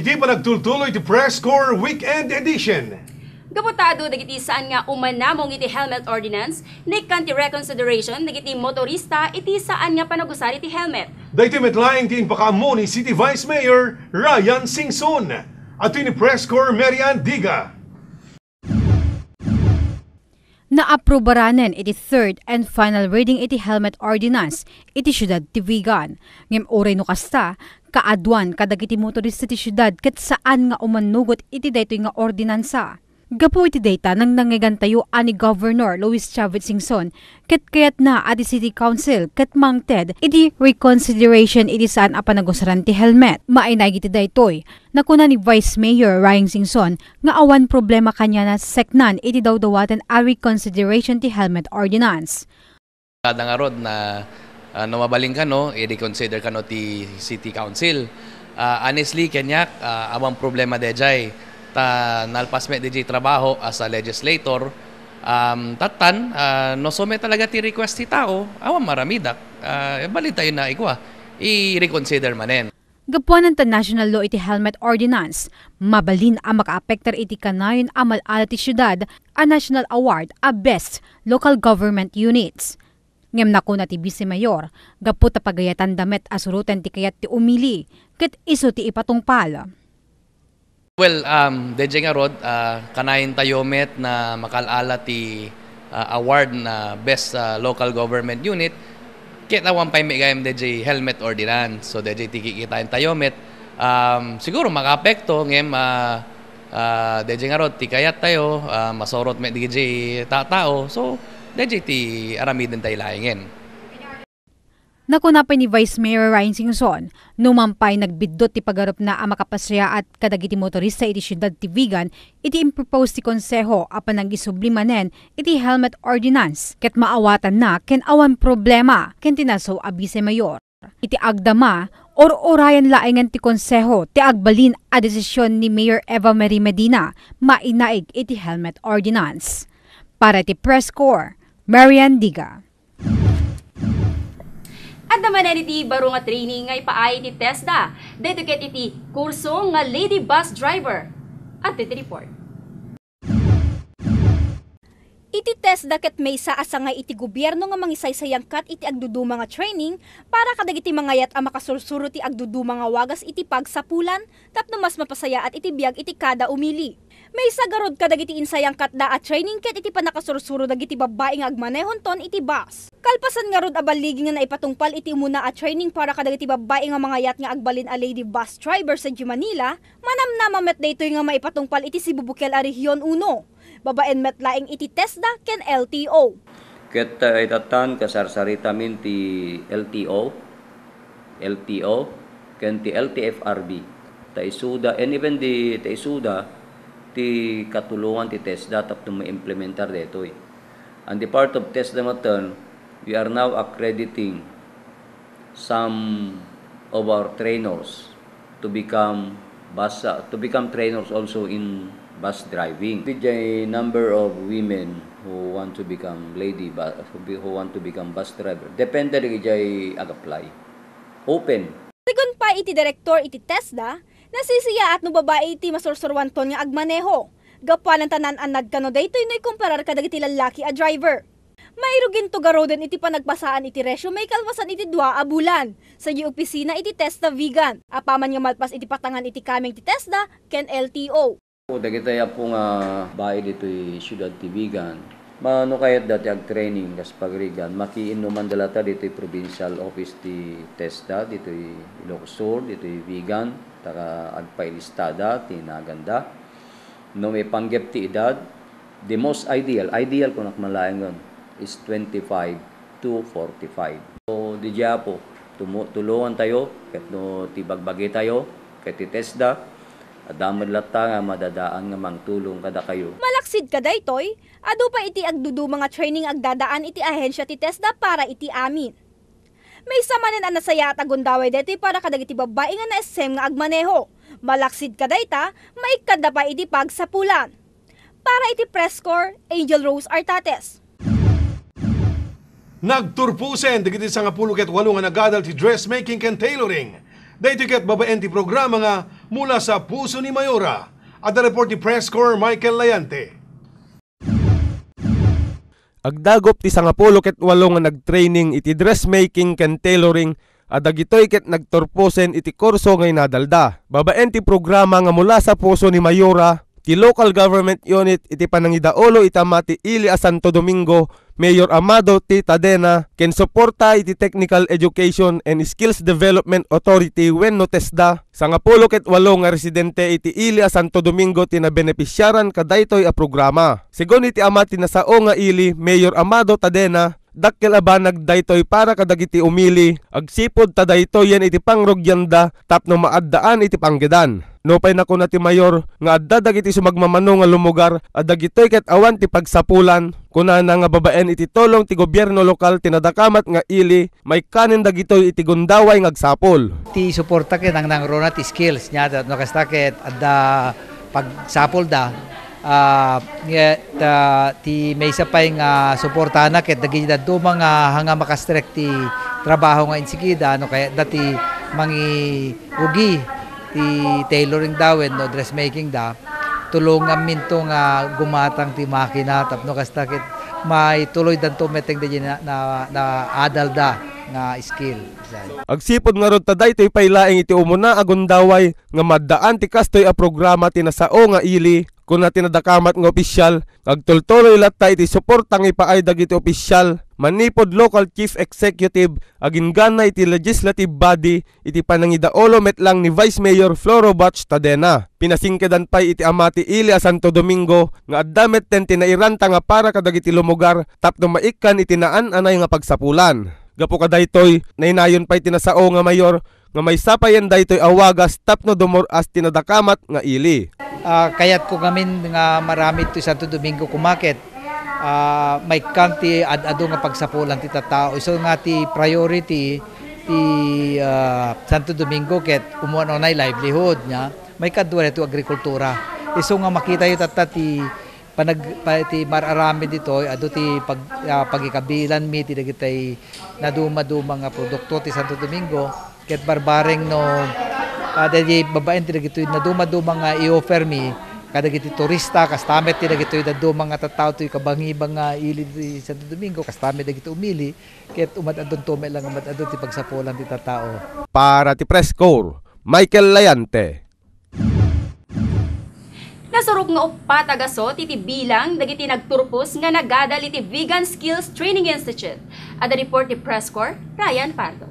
Iti panagtultuloy ti press corps weekend edition. Gabutado, dagiti saan nga umanamong iti helmet ordinance, ni ti reconsideration dagiti motorista iti saan nga panagusan iti helmet. Dagiti metlaing ti inpakamuni City Vice Mayor Ryan Singson at ni Press Corps Marian Diga. Naaprobaranen iti third and final reading iti helmet ordinance iti syudad ti Vigan. Ngem oray no kasta, kaadwan kadagiti motorista ti syudad ket saan nga umannugot iti daytoy nga ordinansa. Gapu iti data nang nangigantayo ani Governor Luis Chavez Singson ket kayat na ati City Council ket mangted iti reconsideration iti saan a panagosaran ti helmet. Mainag iti daytoy nakuna ni Vice Mayor Ryan Singson nga awan problema kanya na seknan iti dawdawaten a reconsideration ti helmet ordinance. Kada nga rod na uh, ah, numabaling ka no, i-reconsider ka no ti City Council. Uh, honestly, kanyak, uh, ah, amang problema dejay ta nalpasme DJ trabaho as a legislator um, tatan uh, no sume talaga ti request ti tao awan maramidak uh, balintay na ikwa ah, i-reconsider manen Gapuan ng National Law iti Helmet Ordinance, mabalin ang makaapektar iti kanayon amal ala ti syudad a National Award a Best Local Government Units. Ngem nako na ti Vice Mayor, gapu ta pagayatan damet asuruten ti kayat ti umili, ket iso ti ipatungpal. Well, um, DJ nga Rod, uh, kanayin tayo met na makalala ti uh, award na Best uh, Local Government Unit. Kita one time igayam DJ helmet ordinance. So DJ tikikitain tayo met. Um, siguro makapekto ngem uh, uh, DJ nga Rod, tikayat tayo, uh, masorot met DJ tao. So DJ ti aramidin tayo lahingin. Nakunapay ni Vice Mayor Ryan Singson, numampay nagbidot ti pagarap na ang makapasya at kadagiti motorista iti siyudad ti Vigan, iti impropose ti konseho apan nang isublimanen iti helmet ordinance ket maawatan na ken awan problema ken tinaso a Mayor. Iti agdama or orayan laingan ti konseho ti agbalin a desisyon ni Mayor Eva Marie Medina mainaig iti helmet ordinance. Para ti press corps, Marian Diga. At naman eh, iti baro nga training nga ipaay iti TESDA. Dito iti kurso nga lady bus driver. At iti report. Iti test daket may sa asa nga iti gobyerno nga mangisaysayang kat iti agduduma nga training para kadag iti mangayat ang makasursuro ti agduduma nga wagas iti pagsapulan tapno mas mapasaya at iti biag iti kada umili. May sa garod kadag iti insayang kat da a training ket iti panakasursuro dagiti nga agmanehon ton iti bus. Kalpasan nga rod abaligi nga naipatungpal iti muna a training para kadagiti babae nga mga yat nga agbalin a lady bus driver sa G Manila, manam na mamet daytoy nga maipatungpal iti Sibubukel a Rehiyon 1. Babaen met laing iti TESDA ken LTO. Ket uh, itatan kasarsarita min ti LTO, LTO, ken ti LTFRB. Ta isuda, and eh, even di ta isuda, ti katulungan ti TESDA tapno maimplementar detoy. And the part of TESDA matan, we are now accrediting some of our trainers to become bus uh, to become trainers also in bus driving. With a number of women who want to become lady bus, who want to become bus driver, depende rin jay ag-apply. Open. Sigun pa iti director iti TESDA, nasisiya at no babae iti masursurwan ton nga agmaneho. Gapuan ang tanan anad ka no daytoy no'y kumparar ka dagiti lalaki a driver. Mairugin to garoden iti panagpasaan iti resume kalwasan iti dua a bulan. Sa iti opisina iti testa vegan. Apaman nga malpas iti patangan iti kaming ti testa ken LTO. Dagiti po nga bahay dito siyudad ti vegan Maano kayat dati ag training kas pagrigan, makiinuman dalata dito provincial office ti TESDA, dito Ilocos Sur, dito vegan, taka agpailistada, tinaganda. No may panggap ti edad, the most ideal, ideal kung nakmalayang nun, is 25 to 45. So, di po, tulungan tayo, kat no tibagbagi tayo, kat itesda, adaman lata nga madadaan nga mangtulong kada kayo. Malaksid ka daytoy, adu pa iti agdudu mga training agdadaan iti ahensya ti TESDA para iti amin. May samanin ang nasaya at agundaway deti para kadag iti babae nga na SM nga agmaneho. Malaksid ka dayta, maikada pa iti pagsapulan. Para iti press corps, Angel Rose Artates. Nagturpusen, digiti sa nga pulo ket walo nga nagadal ti dressmaking and tailoring. Dahito ket babaen ti programa nga mula sa puso ni Mayora. At the report ni press corps Michael Layante. Agdagop ti sangapulo ket walo nga nagtraining iti dressmaking and tailoring at dagitoy ket nagturpusen iti kurso ngay nadalda. Babaen ti programa nga mula sa puso ni Mayora ti local government unit iti panangidaolo itama ti Ili a Santo Domingo Mayor Amado T. Tadena ken suporta iti Technical Education and Skills Development Authority when notesda sa ngapulo ket walo nga residente iti ili a Santo Domingo ti nabenepisyaran kadaytoy a programa. Sigon iti ama ti nasao nga ili Mayor Amado Tadena dakkel a banag daytoy para kadagiti umili agsipod ta daytoy iti pangrogyanda tapno maaddaan iti panggedan. Nupay na ko na ti mayor nga adda dagiti sumagmamano nga lumugar at dagitoy ket awan ti pagsapulan kuna na nga babaen iti tolong ti gobyerno lokal tinadakamat nga ili may kanin dagitoy iti gundaway ngagsapol. Ti suporta ket ang nangrona ti skills nya dat no kasta ket adda pagsapol da uh, yet, uh, ti may isa pa nga uh, suporta na ket dagiti dadto mga hanga makastrek ti trabaho nga insigida no kaya dati mangi ugi ti tailoring dawen no dressmaking da tulungan minto nga gumatang ti makina tapno kasta kit may tuloy danto meteng di na, na, na adal da nga skill. Agsipod nga rod taday ito'y pailaing iti umuna agundaway nga maddaan ti kastoy a programa ti nasao nga ili kun na tinadakamat nga opisyal agtultuloy latay iti suportang ipaay dagiti opisyal Manipod Local Chief Executive agingana iti legislative body iti panangidaolo metlang ni Vice Mayor Florobach Tadena. Pinasingkedan pay iti amati Ilya Santo Domingo nga addamet ten iranta nga para kadagiti lumugar tapno maikan iti naan anay nga pagsapulan. Gapo kadaytoy nainayon pay tinasao nga mayor nga may sapayan daytoy awagas tapno dumor as tinadakamat nga ili. Uh, kayat ko gamin nga marami ito Santo Domingo kumaket uh, may kanti ad adu nga pagsapulan ti tattao. So nga ti priority ti uh, Santo Domingo ket umuan onay livelihood nya may kadwa to agrikultura. Iso eh, nga makita yu tatta ti panag pa, ti mararami dito eh, adu ti pag uh, pagikabilan mi ti dagitay naduma-duma nga produkto ti Santo Domingo ket barbareng no uh, dadi babaen ti dagitoy naduma-duma nga i-offer mi kada giti turista kastamet ti dagito da do mga tataw ti kabangibang nga ili ti Santo Domingo kastamet dagito umili ket umat adon tome lang umat adon ti pagsapolan ti tatao para ti press corps Michael Layante Nasurok nga upa tagaso iti bilang dagiti nagturpos nga nagadal iti Vegan Skills Training Institute. Ada report ni Press Corps, Ryan Pardo.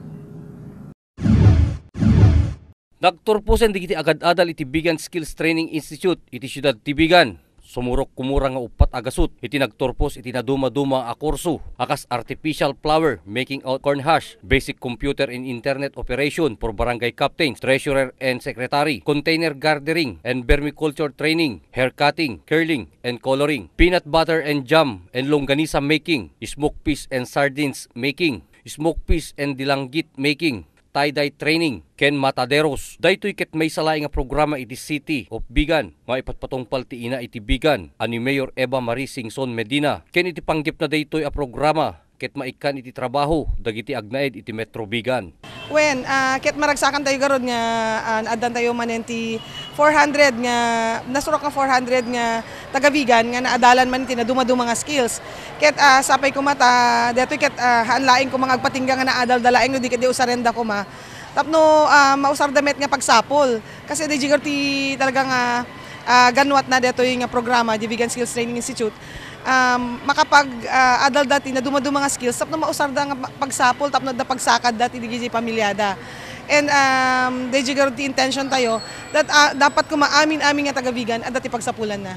Nagturpusen digiti agad-adal iti Bigan Skills Training Institute iti siyudad Tibigan. Sumurok kumura nga upat agasut iti nagturpos iti naduma-duma a kurso akas artificial flower making out corn hash basic computer and internet operation for barangay captain treasurer and secretary container gardening and vermiculture training hair cutting curling and coloring peanut butter and jam and longganisa making smoked fish and sardines making smoked fish and dilanggit making tie-dye training ken mataderos. Daytoy ket may salaing nga programa iti City of Bigan nga ipatpatungpal ti ina iti Bigan ani Mayor Eva Marie Singson Medina ken iti panggip na daytoy a programa ket maikan iti trabaho dagiti agnaed iti Metro Bigan. Wen, uh, ket maragsakan tayo garod nga uh, ah, naadan tayo manen ti 400 nga nasurok nga 400 nga taga Bigan nga naadalan man ti nadumaduma nga skills. Ket uh, ah, sapay kumata mata detoy ket uh, hanlaing ko mga agpatingga nga naadal dalaeng no di ket di usarenda ko ma. Tapno uh, mausar damet nga pagsapol kasi di jigor ti talaga nga uh, ganwat na detoy nga programa di Bigan Skills Training Institute um, makapag uh, ah, adal dati na dumadong mga skills tap na mausar da nga pagsapol tap na da pagsakad dati di gisi pamilyada and um garo guarantee intention tayo that uh, dapat ko maamin amin nga tagabigan at ah, dati pagsapulan na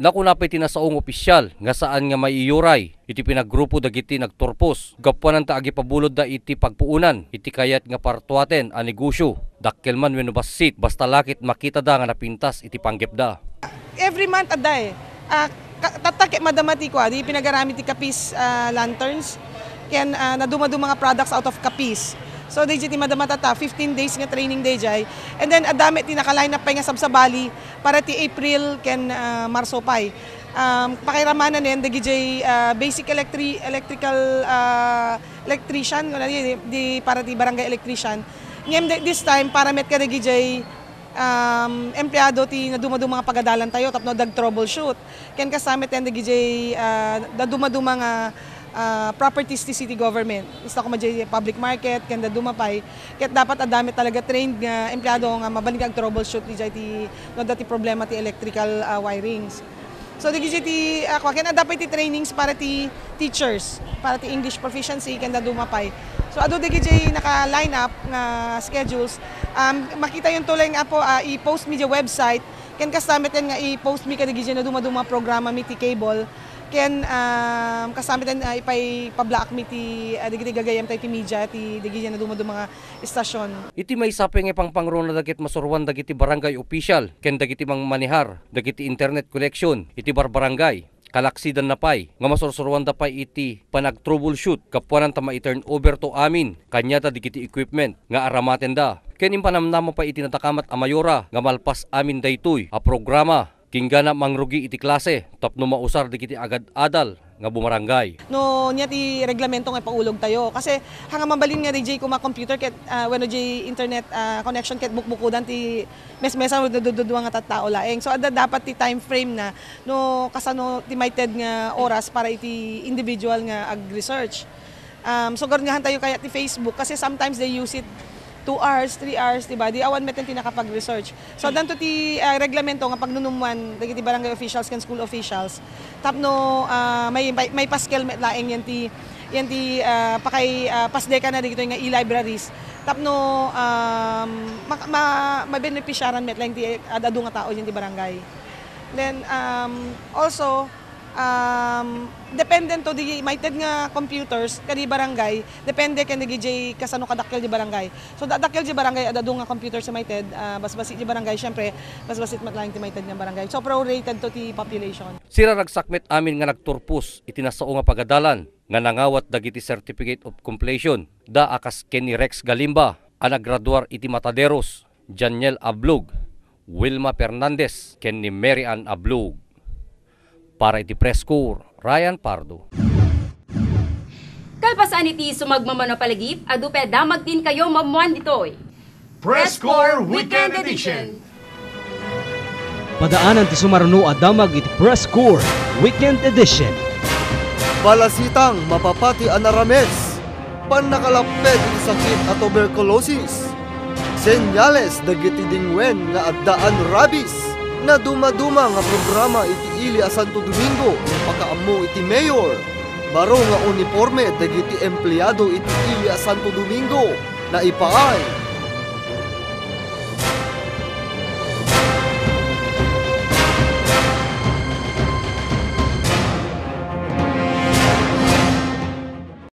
Nakunapay tinasaong opisyal nga saan nga maiuray iti pinaggrupo dagiti nagturpos gapuan ta agi pabulod da iti pagpuunan iti kayat nga partuaten a negosyo dakkel man wenno basit basta lakit makita da nga napintas iti panggepda every month aday uh, tatake madamati ko adi ah. pinagaramit ti kapis uh, lanterns ken uh, ah, nadumadu mga products out of kapis. So day ti madamatata 15 days nga training day jay. And then adami ti nakaline up pay nga sabsabali para ti April ken uh, Marso pay. Eh. Um, pakiramanan nin dagi uh, basic electri electrical uh, electrician di, di, para ti barangay electrician. Ngayon this time para met ka dagi um, empleyado ti na dumaduma nga pagadalan tayo tapno dag troubleshoot ken kasami ti DJ uh, ah, da dumaduma nga uh, properties ti city government isto ko majay public market ken da dumapay ket dapat adami talaga trained nga empleyado nga mabalig ang troubleshoot ti jay no dati problema ti electrical uh, wirings So di gijay ti ako uh, ken dapat ti trainings para ti teachers, para ti English proficiency ken da dumapay. So ado di gijay naka line up nga schedules um, makita yung tulay nga po uh, i-post media website ken kasamit yan nga i-post mi kadagid na dumaduma programa mi ti cable ken um, kasamit yan uh, ah, ipay pablaak mi ti uh, ah, dagiti gagayam tay ti media ti dagid na dumaduma mga istasyon iti may sapeng ipang na dagit masurwan dagiti barangay official ken dagiti mang manihar dagiti internet connection iti barbarangay kalaksidan na pay, nga masursuruan da pay iti panag-troubleshoot, kapuanan ta ma-turn over to amin, kanya ta dikiti equipment, nga aramaten da. Ken panamnama pay iti natakamat a mayora, nga malpas amin daytoy, a programa, kinggana mangrugi iti klase, tapno mausar dikiti agad adal, nga bumarangay. No, niya ti reglamento nga paulog tayo. Kasi hanga mabalin nga DJ ko ma computer ket uh, ah, wano DJ internet uh, connection ket bukbukudan ti mesmesa dududuwa nga tattao laeng. So adda dapat ti time frame na no kasano ti mighted nga oras para iti individual nga ag-research. Um, so garnahan tayo kaya ti Facebook kasi sometimes they use it 2 hours, 3 hours, di ba? Di awan metin ti nakapag-research. So, danto ti uh, reglamento nga pagnunuman, dagi ti barangay officials kan school officials, tapno uh, may, may, may paskel met laeng yan ti yan ti uh, pakay uh, pasdeka na dito nga e-libraries tapno um, ma, ma, mabenepisyaran met laeng ti adado nga tao yan ti barangay then um, also um, dependent to the maitid nga computers kani barangay depende kani gijay kasano kadakil di barangay so dadakkel di barangay ada dunga computer sa maitid uh, ah, basbasit di barangay syempre basbasit matlang ti maitid nga barangay so prorated to the population sira ragsakmet amin nga nagturpos itinasao nga pagadalan nga nangawat dagiti certificate of completion da akas keni Rex Galimba ang nagraduar iti Mataderos Janiel Ablog Wilma Fernandez ken ni Mary Ann Ablog para iti press Ryan Pardo. Kalpasan iti sumagmamano palagip, adupe damag din kayo mamuan ditoy. Press Corps Weekend Edition! Padaanan ti sumaruno adamag iti Press Corps Weekend Edition. Balasitang mapapati anarames, panakalapet iti sakit at tuberculosis, senyales dagiti dingwen nga addaan rabies, na dumaduma nga programa iti Ili a Santo Domingo pakaammo iti mayor. Baro nga uniforme dagiti empleyado iti Ili a Santo Domingo na ipaay